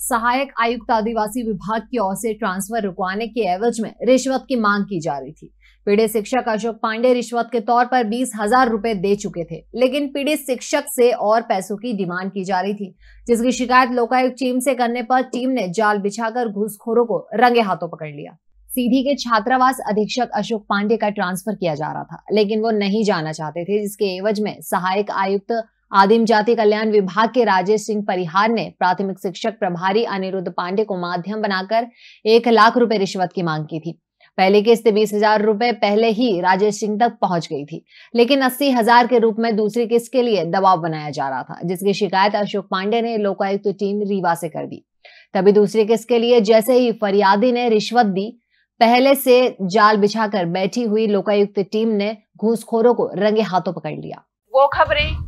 सहायक आयुक्त आदिवासी विभाग की ओर से ट्रांसफर रुकवाने के एवज में रिश्वत की मांग की जा रही थी पीड़ित शिक्षक अशोक पांडे रिश्वत के तौर पर बीस हजार रुपए दे चुके थे लेकिन पीड़ित शिक्षक से और पैसों की डिमांड की जा रही थी जिसकी शिकायत लोकायुक्त टीम से करने पर टीम ने जाल बिछाकर घुसखोरों को रंगे हाथों पकड़ लिया सीधी के छात्रावास अधीक्षक अशोक पांडे का ट्रांसफर किया जा रहा था लेकिन वो नहीं जाना चाहते थे जिसके एवज में सहायक आयुक्त आदिम जाति कल्याण विभाग के राजेश सिंह परिहार ने प्राथमिक शिक्षक प्रभारी अनिरुद्ध पांडे को माध्यम बनाकर एक लाख रुपए रिश्वत की मांग की थी पहले किस्त बीस हजार रूपए पहले ही राजेश सिंह तक पहुंच गई थी लेकिन अस्सी हजार के रूप में दूसरी किस्त के लिए दबाव बनाया जा रहा था जिसकी शिकायत अशोक पांडे ने लोकायुक्त तो टीम रीवा से कर दी तभी दूसरी किस्त के लिए जैसे ही फरियादी ने रिश्वत दी पहले से जाल बिछाकर बैठी हुई लोकायुक्त टीम ने घूसखोरों को रंगे हाथों पकड़ लिया वो खबरें